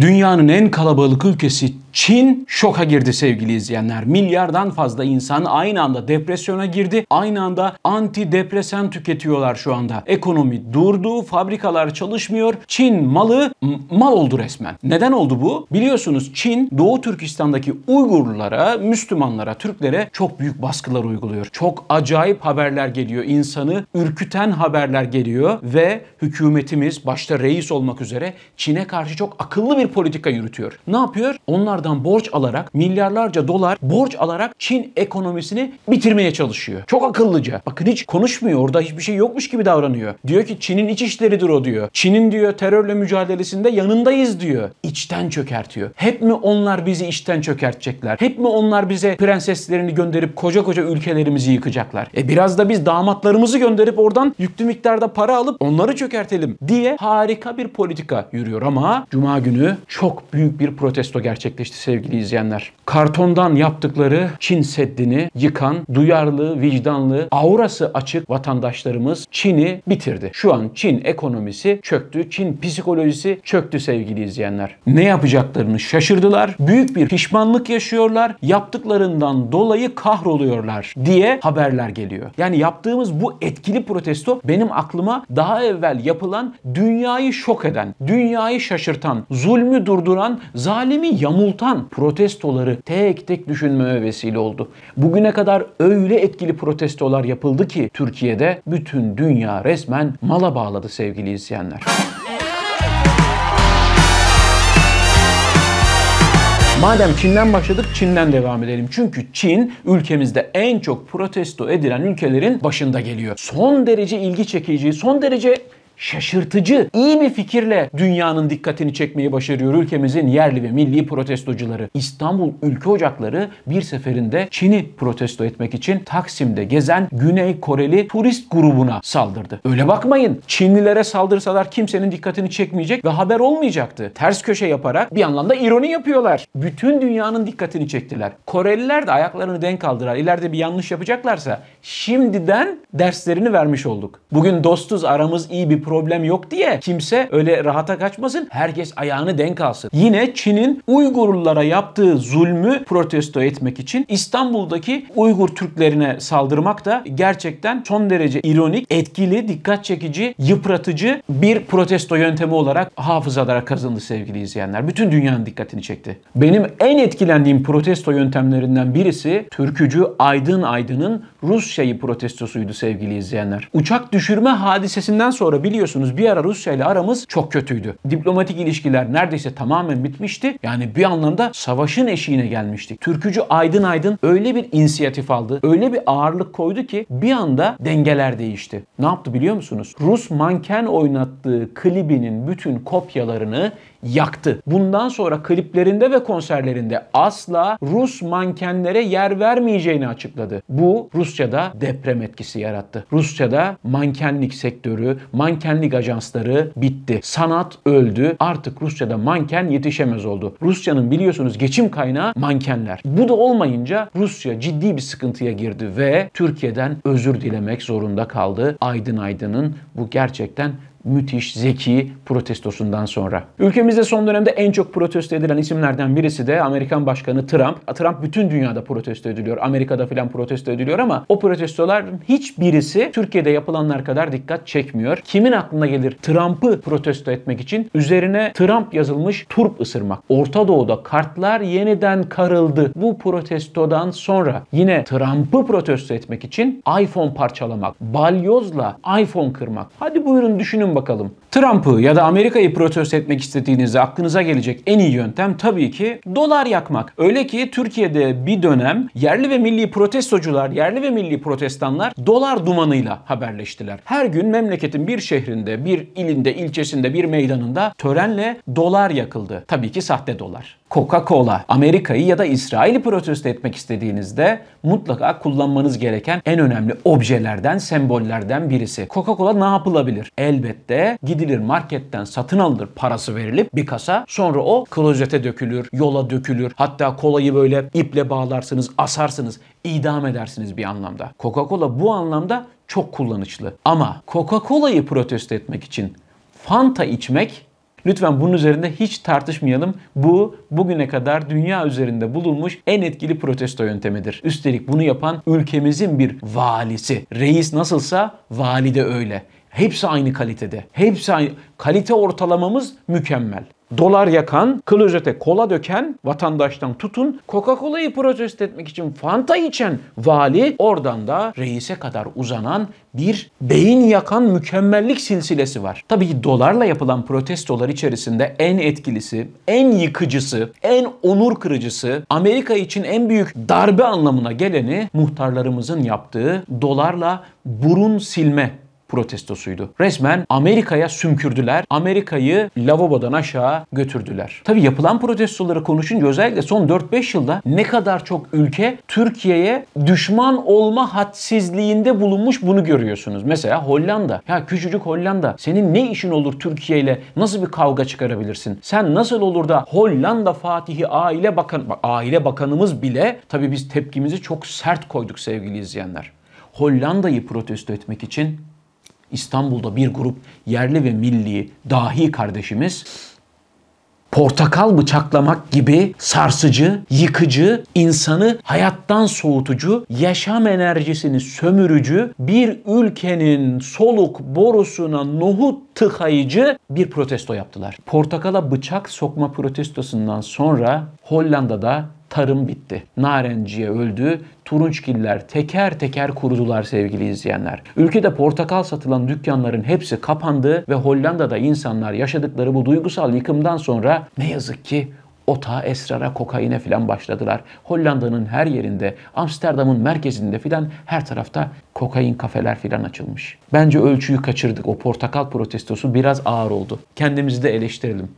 Dünyanın en kalabalık ülkesi Çin şoka girdi sevgili izleyenler. Milyardan fazla insan aynı anda depresyona girdi. Aynı anda antidepresan tüketiyorlar şu anda. Ekonomi durdu, fabrikalar çalışmıyor. Çin malı mal oldu resmen. Neden oldu bu? Biliyorsunuz Çin Doğu Türkistan'daki Uygurlara, Müslümanlara, Türklere çok büyük baskılar uyguluyor. Çok acayip haberler geliyor. insanı ürküten haberler geliyor ve hükümetimiz başta reis olmak üzere Çin'e karşı çok akıllı bir bir politika yürütüyor. Ne yapıyor? Onlardan borç alarak milyarlarca dolar borç alarak Çin ekonomisini bitirmeye çalışıyor. Çok akıllıca. Bakın hiç konuşmuyor. Orada hiçbir şey yokmuş gibi davranıyor. Diyor ki Çin'in iç işleridir o diyor. Çin'in diyor terörle mücadelesinde yanındayız diyor. İçten çökertiyor. Hep mi onlar bizi içten çökertecekler? Hep mi onlar bize prenseslerini gönderip koca koca ülkelerimizi yıkacaklar? E biraz da biz damatlarımızı gönderip oradan yüklü miktarda para alıp onları çökertelim diye harika bir politika yürüyor ama cuma günü çok büyük bir protesto gerçekleşti sevgili izleyenler. Kartondan yaptıkları Çin Seddi'ni yıkan duyarlı, vicdanlı, aurası açık vatandaşlarımız Çin'i bitirdi. Şu an Çin ekonomisi çöktü, Çin psikolojisi çöktü sevgili izleyenler. Ne yapacaklarını şaşırdılar. Büyük bir pişmanlık yaşıyorlar. Yaptıklarından dolayı kahroluyorlar diye haberler geliyor. Yani yaptığımız bu etkili protesto benim aklıma daha evvel yapılan dünyayı şok eden, dünyayı şaşırtan, zulmü zulmü durduran, zalimi yamultan protestoları tek tek düşünmeme vesile oldu. Bugüne kadar öyle etkili protestolar yapıldı ki Türkiye'de bütün dünya resmen mala bağladı sevgili izleyenler. Madem Çin'den başladık Çin'den devam edelim. Çünkü Çin ülkemizde en çok protesto edilen ülkelerin başında geliyor. Son derece ilgi çekici, son derece şaşırtıcı, iyi bir fikirle dünyanın dikkatini çekmeyi başarıyor ülkemizin yerli ve milli protestocuları. İstanbul Ülke Ocakları bir seferinde Çin'i protesto etmek için Taksim'de gezen Güney Koreli turist grubuna saldırdı. Öyle bakmayın. Çinlilere saldırsalar kimsenin dikkatini çekmeyecek ve haber olmayacaktı. Ters köşe yaparak bir anlamda ironi yapıyorlar. Bütün dünyanın dikkatini çektiler. Koreliler de ayaklarını denk aldılar. İleride bir yanlış yapacaklarsa şimdiden derslerini vermiş olduk. Bugün dostuz aramız iyi bir problem yok diye kimse öyle rahata kaçmasın. Herkes ayağını denk alsın. Yine Çin'in Uygurlulara yaptığı zulmü protesto etmek için İstanbul'daki Uygur Türklerine saldırmak da gerçekten son derece ironik, etkili, dikkat çekici, yıpratıcı bir protesto yöntemi olarak hafızalara kazındı sevgili izleyenler. Bütün dünyanın dikkatini çekti. Benim en etkilendiğim protesto yöntemlerinden birisi türkücü Aydın Aydın'ın Rusya'yı protestosuydu sevgili izleyenler. Uçak düşürme hadisesinden sonra biliyorsunuz biliyorsunuz bir ara Rusya ile aramız çok kötüydü. Diplomatik ilişkiler neredeyse tamamen bitmişti. Yani bir anlamda savaşın eşiğine gelmiştik. Türkücü Aydın Aydın öyle bir inisiyatif aldı, öyle bir ağırlık koydu ki bir anda dengeler değişti. Ne yaptı biliyor musunuz? Rus manken oynattığı klibinin bütün kopyalarını yaktı. Bundan sonra kliplerinde ve konserlerinde asla Rus mankenlere yer vermeyeceğini açıkladı. Bu Rusya'da deprem etkisi yarattı. Rusya'da mankenlik sektörü, mankenlik ajansları bitti. Sanat öldü. Artık Rusya'da manken yetişemez oldu. Rusya'nın biliyorsunuz geçim kaynağı mankenler. Bu da olmayınca Rusya ciddi bir sıkıntıya girdi ve Türkiye'den özür dilemek zorunda kaldı. Aydın Aydın'ın bu gerçekten müthiş, zeki protestosundan sonra. Ülkemizde son dönemde en çok protesto edilen isimlerden birisi de Amerikan Başkanı Trump. Trump bütün dünyada protesto ediliyor. Amerika'da filan protesto ediliyor ama o protestoların hiçbirisi Türkiye'de yapılanlar kadar dikkat çekmiyor. Kimin aklına gelir Trump'ı protesto etmek için üzerine Trump yazılmış turp ısırmak. Orta Doğu'da kartlar yeniden karıldı. Bu protestodan sonra yine Trump'ı protesto etmek için iPhone parçalamak, balyozla iPhone kırmak. Hadi buyurun düşünün bakalım. Trump'ı ya da Amerika'yı protesto etmek istediğinizde aklınıza gelecek en iyi yöntem tabii ki dolar yakmak. Öyle ki Türkiye'de bir dönem yerli ve milli protestocular, yerli ve milli protestanlar dolar dumanıyla haberleştiler. Her gün memleketin bir şehrinde, bir ilinde, ilçesinde, bir meydanında törenle dolar yakıldı. Tabii ki sahte dolar. Coca-Cola. Amerika'yı ya da İsrail'i protesto etmek istediğinizde mutlaka kullanmanız gereken en önemli objelerden, sembollerden birisi. Coca-Cola ne yapılabilir? Elbette gidilir marketten satın alınır, parası verilip bir kasa. Sonra o klozete dökülür, yola dökülür. Hatta kolayı böyle iple bağlarsınız, asarsınız, idam edersiniz bir anlamda. Coca-Cola bu anlamda çok kullanışlı. Ama Coca-Cola'yı protesto etmek için Fanta içmek Lütfen bunun üzerinde hiç tartışmayalım. Bu bugüne kadar dünya üzerinde bulunmuş en etkili protesto yöntemidir. Üstelik bunu yapan ülkemizin bir valisi. Reis nasılsa valide öyle. Hepsi aynı kalitede. Hepsi aynı. Kalite ortalamamız mükemmel dolar yakan, klozete kola döken vatandaştan tutun, Coca-Cola'yı protest etmek için Fanta içen vali, oradan da reise kadar uzanan bir beyin yakan mükemmellik silsilesi var. Tabii dolarla yapılan protestolar içerisinde en etkilisi, en yıkıcısı, en onur kırıcısı, Amerika için en büyük darbe anlamına geleni muhtarlarımızın yaptığı dolarla burun silme protestosuydu. Resmen Amerika'ya sümkürdüler. Amerika'yı lavabodan aşağı götürdüler. Tabi yapılan protestoları konuşunca özellikle son 4-5 yılda ne kadar çok ülke Türkiye'ye düşman olma hadsizliğinde bulunmuş bunu görüyorsunuz. Mesela Hollanda. Ya küçücük Hollanda. Senin ne işin olur Türkiye ile? Nasıl bir kavga çıkarabilirsin? Sen nasıl olur da Hollanda Fatihi Aile Bakanı, Aile Bakanımız bile tabi biz tepkimizi çok sert koyduk sevgili izleyenler. Hollanda'yı protesto etmek için İstanbul'da bir grup yerli ve milli dahi kardeşimiz portakal bıçaklamak gibi sarsıcı, yıkıcı, insanı hayattan soğutucu, yaşam enerjisini sömürücü, bir ülkenin soluk borusuna nohut tıkayıcı bir protesto yaptılar. Portakala bıçak sokma protestosundan sonra Hollanda'da tarım bitti. Narenciye öldü, turunçgiller teker teker kurudular sevgili izleyenler. Ülkede portakal satılan dükkanların hepsi kapandı ve Hollanda'da insanlar yaşadıkları bu duygusal yıkımdan sonra ne yazık ki ota, esrara, kokaine filan başladılar. Hollanda'nın her yerinde, Amsterdam'ın merkezinde filan her tarafta kokain kafeler filan açılmış. Bence ölçüyü kaçırdık. O portakal protestosu biraz ağır oldu. Kendimizi de eleştirelim.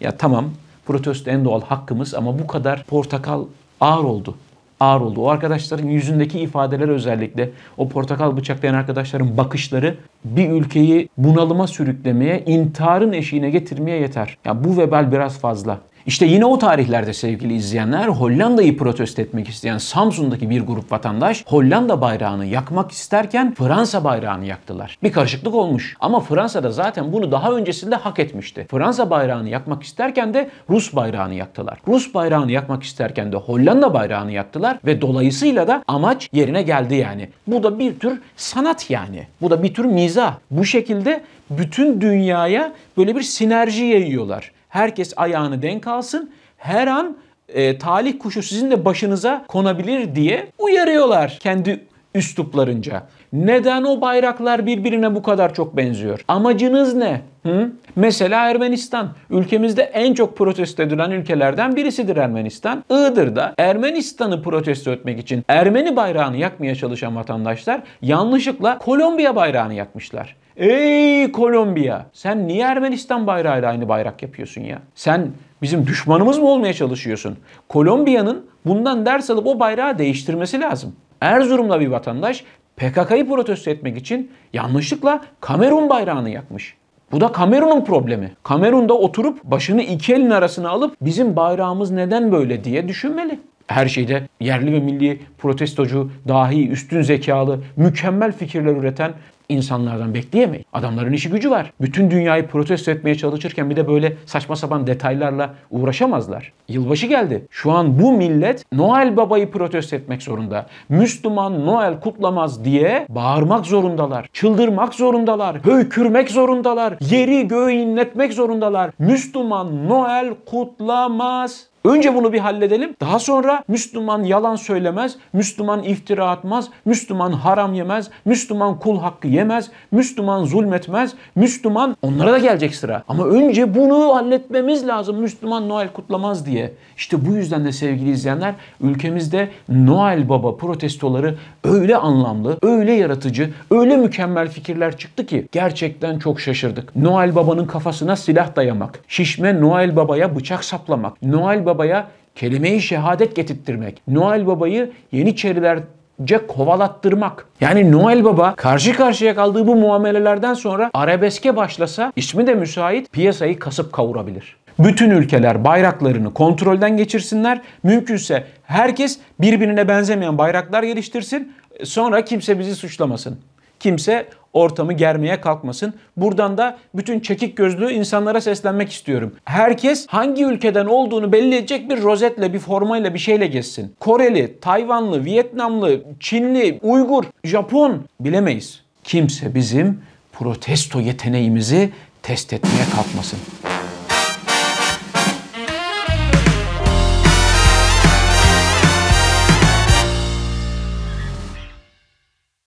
Ya tamam Protesto en doğal hakkımız ama bu kadar portakal ağır oldu. Ağır oldu. O arkadaşların yüzündeki ifadeler özellikle o portakal bıçaklayan arkadaşların bakışları bir ülkeyi bunalıma sürüklemeye, intiharın eşiğine getirmeye yeter. Ya yani bu vebal biraz fazla. İşte yine o tarihlerde sevgili izleyenler Hollanda'yı protesto etmek isteyen Samsun'daki bir grup vatandaş Hollanda bayrağını yakmak isterken Fransa bayrağını yaktılar. Bir karışıklık olmuş ama Fransa da zaten bunu daha öncesinde hak etmişti. Fransa bayrağını yakmak isterken de Rus bayrağını yaktılar. Rus bayrağını yakmak isterken de Hollanda bayrağını yaktılar ve dolayısıyla da amaç yerine geldi yani. Bu da bir tür sanat yani. Bu da bir tür miza. Bu şekilde bütün dünyaya böyle bir sinerji yayıyorlar. Herkes ayağını denk alsın. Her an e, talih kuşu sizin de başınıza konabilir diye uyarıyorlar kendi üsluplarınca. Neden o bayraklar birbirine bu kadar çok benziyor? Amacınız ne? Hı? Mesela Ermenistan. Ülkemizde en çok protesto edilen ülkelerden birisidir Ermenistan. Iğdır'da Ermenistan'ı protesto etmek için Ermeni bayrağını yakmaya çalışan vatandaşlar yanlışlıkla Kolombiya bayrağını yakmışlar. Ey Kolombiya! Sen niye Ermenistan bayrağıyla aynı bayrak yapıyorsun ya? Sen bizim düşmanımız mı olmaya çalışıyorsun? Kolombiya'nın bundan ders alıp o bayrağı değiştirmesi lazım. Erzurum'da bir vatandaş PKK'yı protesto etmek için yanlışlıkla Kamerun bayrağını yakmış. Bu da Kamerun'un problemi. Kamerun'da oturup başını iki elin arasına alıp bizim bayrağımız neden böyle diye düşünmeli. Her şeyde yerli ve milli protestocu, dahi, üstün zekalı, mükemmel fikirler üreten insanlardan bekleyemeyin. Adamların işi gücü var. Bütün dünyayı protesto etmeye çalışırken bir de böyle saçma sapan detaylarla uğraşamazlar. Yılbaşı geldi. Şu an bu millet Noel Baba'yı protesto etmek zorunda. Müslüman Noel kutlamaz diye bağırmak zorundalar. Çıldırmak zorundalar. Höykürmek zorundalar. Yeri göğü inletmek zorundalar. Müslüman Noel kutlamaz. Önce bunu bir halledelim. Daha sonra Müslüman yalan söylemez, Müslüman iftira atmaz, Müslüman haram yemez, Müslüman kul hakkı yemez, Müslüman zulmetmez, Müslüman onlara da gelecek sıra. Ama önce bunu halletmemiz lazım Müslüman Noel kutlamaz diye. İşte bu yüzden de sevgili izleyenler ülkemizde Noel Baba protestoları öyle anlamlı, öyle yaratıcı, öyle mükemmel fikirler çıktı ki gerçekten çok şaşırdık. Noel Baba'nın kafasına silah dayamak, şişme Noel Baba'ya bıçak saplamak, Noel Baba Baba'ya kelime-i şehadet getirttirmek. Noel Baba'yı Yeniçerilerce kovalattırmak. Yani Noel Baba karşı karşıya kaldığı bu muamelelerden sonra arabeske başlasa ismi de müsait piyasayı kasıp kavurabilir. Bütün ülkeler bayraklarını kontrolden geçirsinler. Mümkünse herkes birbirine benzemeyen bayraklar geliştirsin. Sonra kimse bizi suçlamasın kimse ortamı germeye kalkmasın. Buradan da bütün çekik gözlü insanlara seslenmek istiyorum. Herkes hangi ülkeden olduğunu belli edecek bir rozetle, bir formayla, bir şeyle geçsin. Koreli, Tayvanlı, Vietnamlı, Çinli, Uygur, Japon bilemeyiz. Kimse bizim protesto yeteneğimizi test etmeye kalkmasın.